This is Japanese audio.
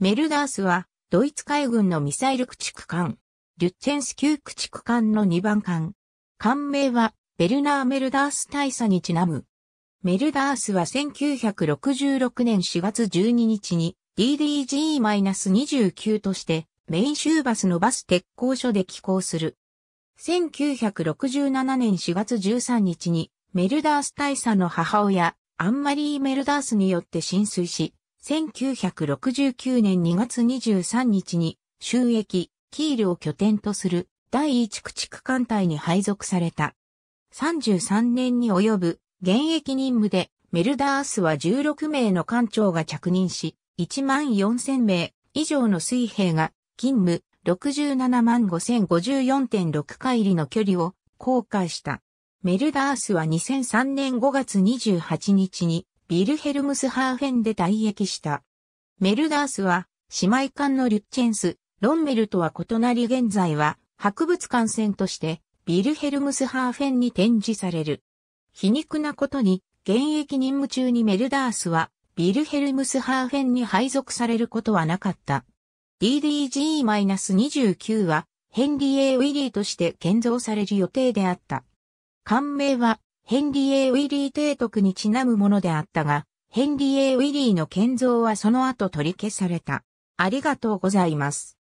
メルダースは、ドイツ海軍のミサイル駆逐艦、リュッチェンス級駆逐艦の2番艦。艦名は、ベルナー・メルダース大佐にちなむ。メルダースは1966年4月12日に DDG-29 としてメイン州バスのバス鉄工所で寄港する。1967年4月13日にメルダース大佐の母親アンマリー・メルダースによって浸水し、1969年2月23日に収益、キールを拠点とする第一駆逐艦隊に配属された。33年に及ぶ現役任務でメルダースは16名の艦長が着任し、1万4000名以上の水兵が勤務67万5054.6海里の距離を航海した。メルダースは2003年5月28日にビルヘルムスハーフェンで退役した。メルダースは、姉妹艦のリュッチェンス、ロンメルとは異なり現在は、博物館船として、ビルヘルムスハーフェンに展示される。皮肉なことに、現役任務中にメルダースは、ビルヘルムスハーフェンに配属されることはなかった。DDG-29 は、ヘンリー・エウィリーとして建造される予定であった。艦名は、ヘンリー・エウィリー提督にちなむものであったが、ヘンリー・エウィリーの建造はその後取り消された。ありがとうございます。